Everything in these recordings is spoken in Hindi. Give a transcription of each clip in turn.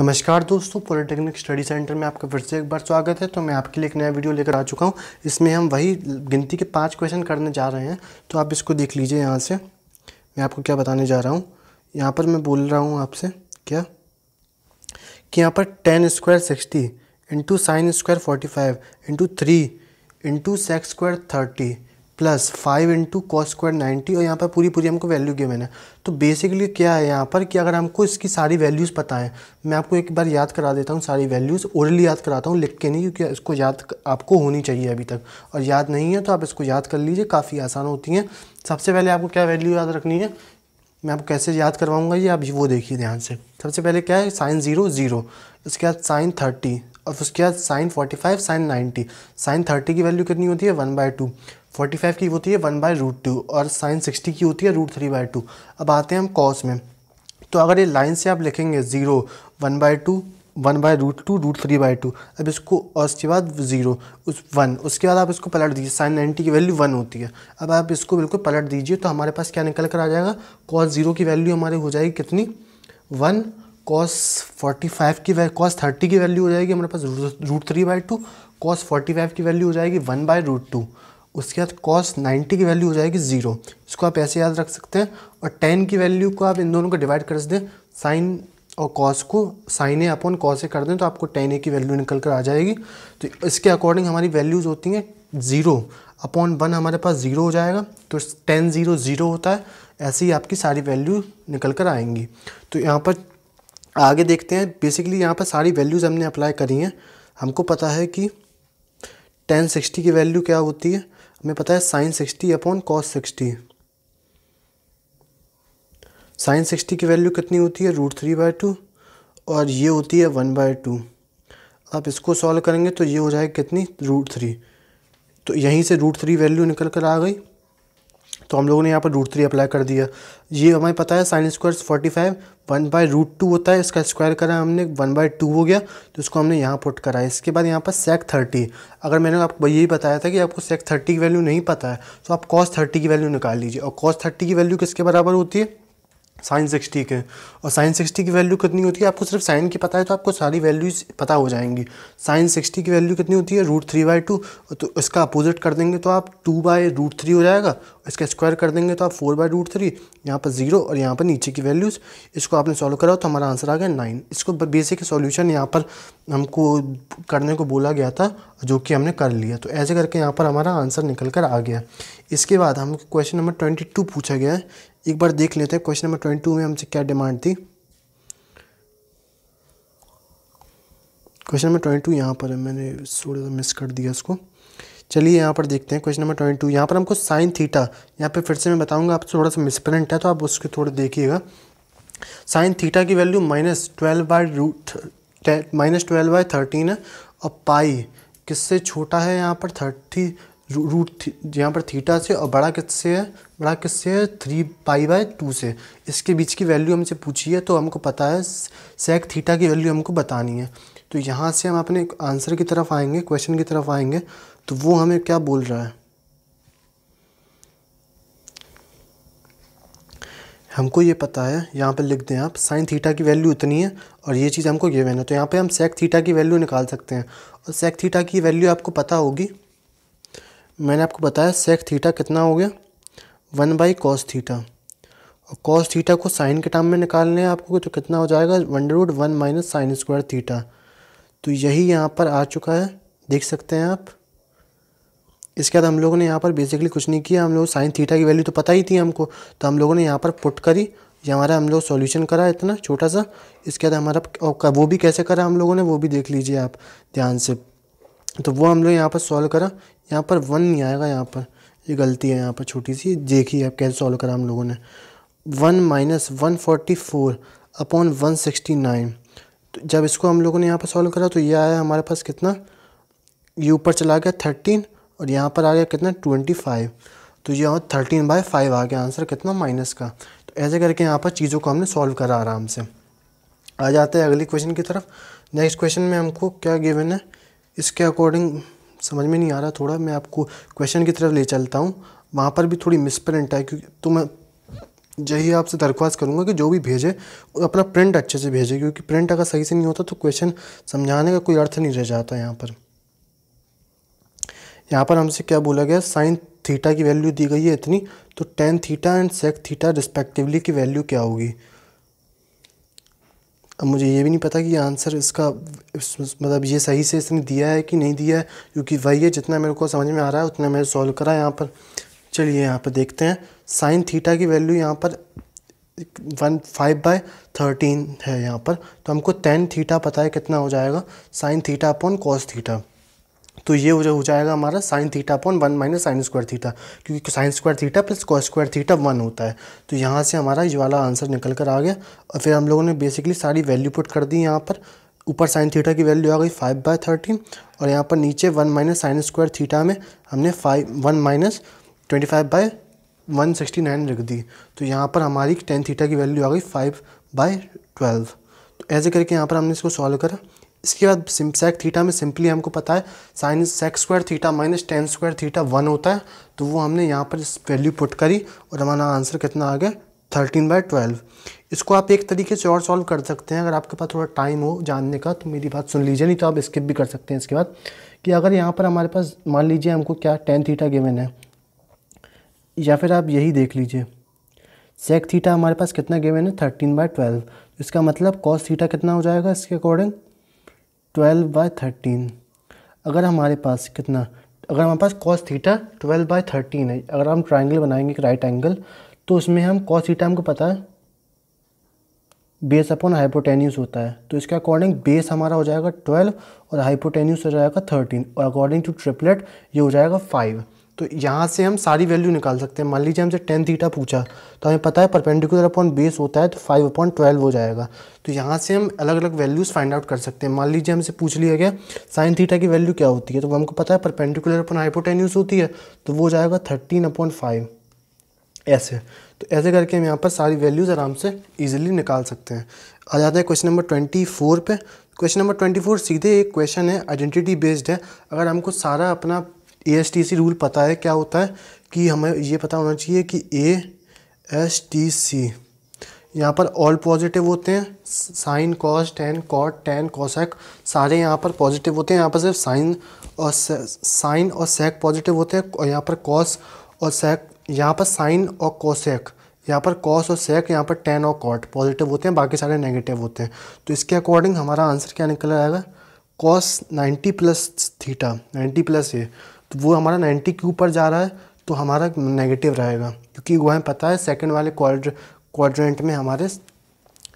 नमस्कार दोस्तों पॉलिटेक्निक स्टडी सेंटर में आपका फिर से एक बार स्वागत है तो मैं आपके लिए एक नया वीडियो लेकर आ चुका हूँ इसमें हम वही गिनती के पांच क्वेश्चन करने जा रहे हैं तो आप इसको देख लीजिए यहाँ से मैं आपको क्या बताने जा रहा हूँ यहाँ पर मैं बोल रहा हूँ आपसे क्या कि यहाँ पर tan square sixty into sin square forty five into three into sec square thirty plus five into cos square ninety और यहाँ पर पूरी पूरी हमको वैल्यू गिवन है तो बेसिकली क्या है यहाँ पर कि अगर हमको इसकी सारी वैल्यूज़ पता है मैं आपको एक बार याद करा देता हूँ सारी वैल्यूज़ ओरली याद कराता हूँ लिख के नहीं क्योंकि इसको याद आपको होनी चाहिए अभी तक और याद नहीं है तो आप इसको याद कर लीजिए काफ़ी आसान होती हैं सबसे पहले आपको क्या वैल्यू याद रखनी है मैं आपको कैसे याद करवाऊँगा ये आप वो देखिए ध्यान से सबसे पहले क्या है साइन ज़ीरो ज़ीरो इसके बाद साइन थर्टी और उसके बाद sin forty five sin ninety sin thirty की वैल्यू कितनी होती है one by two forty five की होती है वन बाय रूट टू और साइन सिक्सटी की होती है रूट थ्री बाय टू अब आते हैं हम कॉस में तो अगर ये लाइन से आप लिखेंगे zero one by two one by root two root three by two अब इसको और उसके बाद ज़ीरो उस वन उसके बाद आप इसको पलट दीजिए साइन नाइन्टी की वैल्यू वन होती है अब आप इसको बिल्कुल पलट दीजिए तो हमारे पास क्या निकल कर आ जाएगा कॉस ज़ीरो की वैल्यू हमारी हो जाएगी कितनी वन कॉस फोर्टी फाइव की कॉस थर्टी की वैल्यू हो जाएगी हमारे पास root three by two cos forty five की वैल्यू हो जाएगी वन बाय रूट टू उसके बाद कॉस नाइन्टी की वैल्यू हो जाएगी ज़ीरो इसको आप ऐसे याद रख सकते हैं और टेन की वैल्यू को आप इन दोनों को डिवाइड कर दें साइन और कॉस को sin A upon cos A कर दें तो आपको टेन ए की वैल्यू निकल कर आ जाएगी तो इसके अकॉर्डिंग हमारी वैल्यूज़ होती हैं ज़ीरो अपॉन वन हमारे पास ज़ीरो हो जाएगा तो टेन ज़ीरो ज़ीरो होता है ऐसे ही आपकी सारी वैल्यू निकल कर आएंगी तो यहाँ पर आगे देखते हैं बेसिकली यहाँ पर सारी वैल्यूज़ हमने अप्लाई करी हैं हमको पता है कि टेन सिक्सटी की वैल्यू क्या होती है हमें पता है sine sixty upon cos sixty sine sixty की वैल्यू कितनी होती है रूट थ्री बाय टू और ये होती है वन बाय टू आप इसको सॉल्व करेंगे तो ये हो जाएगा कितनी रूट थ्री तो यहीं से रूट थ्री वैल्यू निकल कर आ गई तो हम लोगों ने यहाँ पर रूट थ्री अप्लाई कर दिया ये हमें पता है sine square forty five one by root two होता है इसका स्क्वायर करा हमने वन बाई टू हो गया तो इसको हमने यहाँ पुट करा है इसके बाद यहाँ पर सेक थर्टी अगर मैंने आपको यही बताया था कि आपको सेक थर्टी की वैल्यू नहीं पता है तो आप कॉस थर्टी की वैल्यू निकाल लीजिए और कॉस थर्टी की वैल्यू किसके बराबर होती है साइन सिक्सटी के और साइन सिक्सटी की वैल्यू कितनी होती है आपको सिर्फ साइन की पता है तो आपको सारी वैल्यूज पता हो जाएंगी साइन सिक्सटी की वैल्यू कितनी होती है रूट थ्री बाई टू तो इसका अपोजिट कर देंगे तो आप टू बाई रूट थ्री हो जाएगा इसका स्क्वायर कर देंगे तो आप फोर बाई रूट थ्री यहाँ पर जीरो और यहाँ पर नीचे की वैल्यूज़ इसको आपने सॉल्व करा तो हमारा आंसर आ गया नाइन इसको बेसिक सॉल्यूशन यहाँ पर हमको करने को बोला गया था जो कि हमने कर लिया तो ऐसे करके यहाँ पर हमारा आंसर निकल कर आ गया इसके बाद हम क्वेश्चन नंबर ट्वेंटी टू पूछा गया है एक बार देख लेते हैं क्वेश्चन नंबर ट्वेंटी टू में हमसे क्या डिमांड थी क्वेश्चन नंबर ट्वेंटी टू यहाँ पर है मैंने थोड़ा सा मिस कर दिया इसको चलिए यहाँ पर देखते हैं क्वेश्चन नंबर ट्वेंटी टू यहाँ पर हमको साइन थीटा यहाँ पे फिर से मैं बताऊँगा आप थोड़ा सा मिसप्रिंट है तो आप उसके थोड़ा देखिएगा साइन थीटा की value minus twelve by root minus twelve by thirteen है और पाई किससे छोटा है यहाँ पर थर्टी रूट यहाँ पर थीटा से और बड़ा से है बड़ा से है थ्री पाई बाय टू से इसके बीच की वैल्यू हमसे पूछी है तो हमको पता है सेक थीटा की वैल्यू हमको बतानी है तो यहाँ से हम अपने आंसर की तरफ आएंगे क्वेश्चन की तरफ आएंगे तो वो हमें क्या बोल रहा है हमको ये पता है यहाँ पर लिख दें आप साइन थीटा की वैल्यू इतनी है और ये चीज़ हमको गिवन है तो यहाँ पे हम सेक थीटा की वैल्यू निकाल सकते हैं और सेक थीटा की वैल्यू आपको पता होगी मैंने आपको बताया सेक थीटा कितना हो गया वन बाई कॉस थीटा और कॉस थीटा को साइन के टर्म में निकालने हैं आपको तो कितना हो जाएगा one root one minus sine square theta तो यही यहाँ पर आ चुका है देख सकते हैं आप इसके बाद हम लोगों ने यहाँ पर बेसिकली कुछ नहीं किया हम लोग साइन थीटा की वैल्यू तो पता ही थी हमको तो हम लोगों ने यहाँ पर पुट करी ये हमारा हम लोग सोल्यूशन करा इतना छोटा सा इसके बाद हमारा वो भी कैसे करा हम लोगों ने वो भी देख लीजिए आप ध्यान से तो वो हम लोग यहाँ पर सॉल्व करा यहाँ पर वन नहीं आएगा यहाँ पर ये गलती है यहाँ पर छोटी सी देखी आप कैसे सॉल्व करा हम लोगों ने one minus one forty four upon one sixty nine तो जब इसको हम लोगों ने यहाँ पर सॉल्व करा तो ये आया हमारे पास कितना ये ऊपर चला गया थर्टीन और यहाँ पर आ गया कितना ट्वेंटी फाइव तो ये और थर्टीन बाई फाइव आ गया आंसर कितना माइनस का तो ऐसे करके यहाँ पर चीज़ों को हमने सॉल्व करा आराम से आ जाते हैं अगली क्वेश्चन की तरफ नेक्स्ट क्वेश्चन में हमको क्या गिवन है इसके अकॉर्डिंग समझ में नहीं आ रहा थोड़ा मैं आपको क्वेश्चन की तरफ ले चलता हूँ वहाँ पर भी थोड़ी मिस प्रिंट है क्योंकि तो मैं यही आपसे दरख्वास्त करूँगा कि जो भी भेजे अपना प्रिंट अच्छे से भेजे क्योंकि प्रिंट अगर सही से नहीं होता तो क्वेश्चन समझाने का कोई अर्थ नहीं रह जाता यहाँ पर यहाँ पर हमसे क्या बोला गया साइन थीटा की वैल्यू दी गई है इतनी तो tan theta and sec theta respectively की वैल्यू क्या होगी अब मुझे ये भी नहीं पता कि आंसर इसका इस, मतलब ये सही से इसने दिया है कि नहीं दिया है क्योंकि वही है जितना मेरे को समझ में आ रहा है उतना मैंने सॉल्व करा यहाँ पर चलिए यहाँ पर देखते हैं साइन थीटा की वैल्यू यहाँ पर वन फाइव बाय थर्टीन है यहाँ पर तो हमको टेन थीटा पता है कितना हो जाएगा sine theta upon cos theta तो ये हो जाएगा हमारा sine theta upon one minus sine square theta क्योंकि sine square theta plus cos square theta one होता है तो यहाँ से हमारा ये वाला आंसर निकल कर आ गया और फिर हम लोगों ने बेसिकली सारी वैल्यू पुट कर दी यहाँ पर ऊपर साइन थीटा की वैल्यू आ गई फाइव बाय थर्टीन और यहाँ पर नीचे one minus sine square theta में हमने five one minus twenty five by one sixty nine रख दी तो यहाँ पर हमारी टेन थीटा की वैल्यू आ गई फाइव बाय ट्वेल्व तो ऐसे करके यहाँ पर हमने इसको सॉल्व करा इसके बाद सेक थीटा में सिंपली हमको पता है sine sec square theta minus tan square theta one होता है तो वो हमने यहाँ पर वैल्यू पुट करी और हमारा आंसर कितना आ गया थर्टीन बाई ट्वेल्व इसको आप एक तरीके से और सॉल्व कर सकते हैं अगर आपके पास थोड़ा टाइम हो जानने का तो मेरी बात सुन लीजिए नहीं तो आप स्किप भी कर सकते हैं इसके बाद कि अगर यहाँ पर हमारे पास मान लीजिए हमको क्या टेन थीटा गिवन है या फिर आप यही देख लीजिए सेक थीटा हमारे पास कितना गिवन है थर्टीन बाई ट्वेल्व इसका मतलब कॉस थीटा कितना हो जाएगा इसके अकॉर्डिंग ट्वेल्व बाय थर्टीन अगर हमारे पास कितना अगर हमारे पास cos theta twelve by thirteen है अगर हम ट्राइंगल बनाएंगे एक राइट एंगल तो उसमें हम कॉस थीटा हमको पता है बेस अपॉन हाइपोटेन्यूस होता है तो इसके अकॉर्डिंग बेस हमारा हो जाएगा ट्वेल्व और हाइपोटेन्यूस हो जाएगा थर्टीन और अकॉर्डिंग टू ट्रिपलेट ये हो जाएगा फाइव तो यहाँ से हम सारी वैल्यू निकाल सकते हैं मान लीजिए हमसे टेन थीटा पूछा तो हमें पता है परपेंडिकुलर अपॉन बेस होता है तो फाइव अपॉन ट्वेल्व हो जाएगा तो यहाँ से हम अलग अलग वैल्यूज़ फाइंड आउट कर सकते हैं मान लीजिए हमसे पूछ लिया गया साइन थीटा की वैल्यू क्या होती है तो हमको पता है परपेंडिकुलर अपॉन हाइपोटेन्यूस होती है तो वो जाएगा थर्टीन अपॉन फाइव ऐसे तो ऐसे करके हम यहाँ पर सारी वैल्यूज़ आराम से ईजिली निकाल सकते हैं आ जाते हैं क्वेश्चन नंबर ट्वेंटी फोर पर क्वेश्चन नंबर ट्वेंटी फोर सीधे एक क्वेश्चन है आइडेंटिटी बेस्ड है अगर हमको सारा अपना A S T C rule पता है क्या होता है कि हमें ये पता होना चाहिए कि ए एस टी सी यहाँ पर ऑल पॉजिटिव होते हैं sine cos tan cot tan cosec सारे यहाँ पर पॉजिटिव होते हैं यहाँ पर सिर्फ साइन और साइन और सेक पॉजिटिव होते हैं और यहाँ पर कॉस और सेक यहाँ पर साइन और कॉसैक यहाँ पर कॉस और सेक यहाँ पर टेन और कॉट पॉजिटिव होते हैं बाकी सारे नेगेटिव होते हैं तो इसके अकॉर्डिंग हमारा आंसर क्या निकल आएगा cos ninety plus theta ninety plus A तो वो हमारा नाइन्टी के ऊपर जा रहा है तो हमारा नेगेटिव रहेगा क्योंकि वह हमें पता है सेकेंड वाले क्वार क्वाड्रेंट में हमारे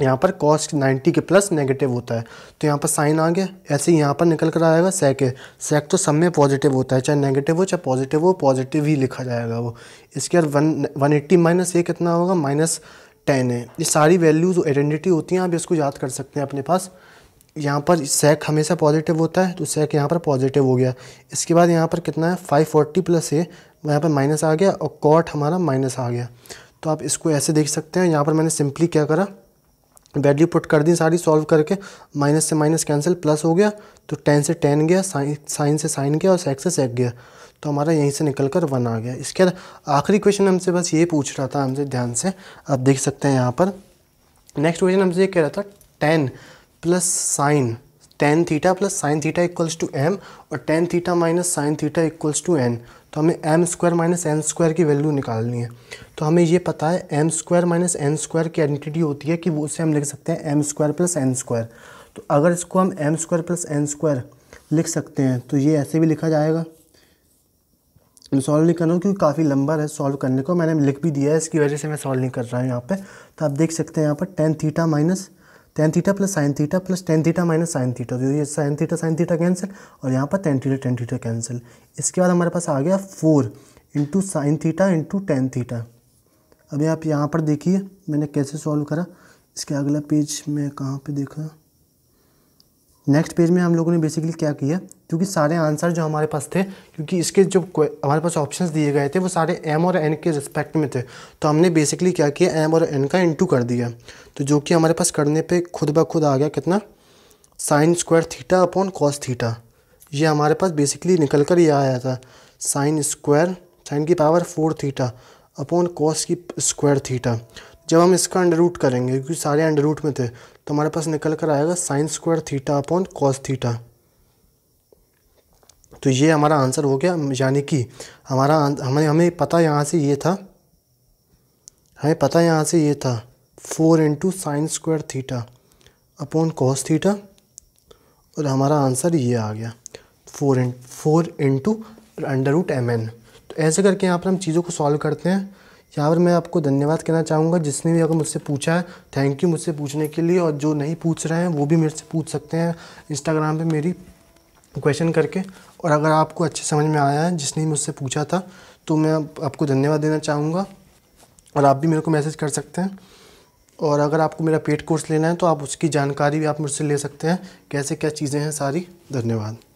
यहाँ पर कॉस्ट 90 के प्लस नेगेटिव होता है तो यहाँ पर साइन आ गया ऐसे ही यहाँ पर निकल कर आएगा सेक है सेक तो सब में पॉजिटिव होता है चाहे नेगेटिव हो चाहे पॉजिटिव हो पॉजिटिव ही लिखा जाएगा वो इसके बाद one one eighty minus A कितना होगा माइनस टेन है ये सारी वैल्यूज़ आइडेंटिटी होती हैं आप इसको याद कर सकते हैं अपने पास यहाँ पर सेक हमेशा पॉजिटिव होता है तो सेक यहाँ पर पॉजिटिव हो गया इसके बाद यहाँ पर कितना है 540 प्लस ए यहाँ पर माइनस आ गया और कॉट हमारा माइनस आ गया तो आप इसको ऐसे देख सकते हैं यहाँ पर मैंने सिंपली क्या करा वैल्यू पुट कर दी सारी सॉल्व करके माइनस से माइनस कैंसिल प्लस हो गया तो टेन से टेन गया साइन साइन से साइन गया और सेक से सेक गया तो हमारा यहीं से निकल कर वन आ गया इसके बाद आखिरी क्वेश्चन हमसे बस ये पूछ रहा था हमसे ध्यान से आप देख सकते हैं यहाँ पर नेक्स्ट क्वेश्चन हमसे ये कह रहा था tan plus sine tan theta plus sine theta equals to M और tan theta minus sine theta equals to N तो हमें M square minus N square की वैल्यू निकालनी है तो हमें ये पता है M square minus N square की आइडेंटिटी होती है कि वो उसे हम लिख सकते हैं M square plus N square तो अगर इसको हम M square plus N square लिख सकते हैं तो ये ऐसे भी लिखा जाएगा मैं सॉल्व नहीं कर रहा हूँ क्योंकि काफ़ी लंबा है सॉल्व करने को मैंने लिख भी दिया है इसकी वजह से मैं सॉल्व नहीं कर रहा हूँ यहाँ पे तो आप देख सकते हैं यहाँ पर tan theta minus tan theta plus sine theta plus tan theta minus sine theta जो ये sine theta sine theta cancel और यहाँ पर tan theta tan theta cancel इसके बाद हमारे पास आ गया four into sine theta into tan theta अभी आप यहाँ पर देखिए मैंने कैसे सॉल्व करा इसके अगला पेज मैं कहाँ पे देखा नेक्स्ट पेज में हम लोगों ने बेसिकली क्या किया क्योंकि सारे आंसर जो हमारे पास थे क्योंकि इसके जो हमारे पास ऑप्शंस दिए गए थे वो सारे एम और एन के रिस्पेक्ट में थे तो हमने बेसिकली क्या किया एम और एन का इनटू कर दिया तो जो कि हमारे पास करने पे खुद ब खुद आ गया कितना sine square theta upon cos theta ये हमारे पास बेसिकली निकल कर ये आया था साइन स्क्वायर साइन की power four theta upon cos की स्क्वायर थीटा जब हम इसका अंडर रूट करेंगे क्योंकि सारे अंडर रूट में थे तो हमारे पास निकल कर आएगा sines square theta upon cos theta तो ये हमारा आंसर हो गया यानी कि हमारा हमें हमें पता यहाँ से ये था हमें पता यहाँ से ये था four into sines square theta upon cos theta और हमारा आंसर ये आ गया four into four into under root M N तो ऐसे करके यहाँ पर हम चीज़ों को सॉल्व करते हैं यहाँ पर मैं आपको धन्यवाद कहना चाहूँगा जिसने भी अगर मुझसे पूछा है थैंक यू मुझसे पूछने के लिए और जो नहीं पूछ रहे हैं वो भी मेरे से पूछ सकते हैं इंस्टाग्राम पे मेरी क्वेश्चन करके और अगर आपको अच्छे समझ में आया है जिसने मुझसे पूछा था तो मैं आपको धन्यवाद देना चाहूँगा और आप भी मेरे को मैसेज कर सकते हैं और अगर आपको मेरा पेड कोर्स लेना है तो आप उसकी जानकारी भी आप मुझसे ले सकते हैं कैसे क्या चीज़ें हैं सारी धन्यवाद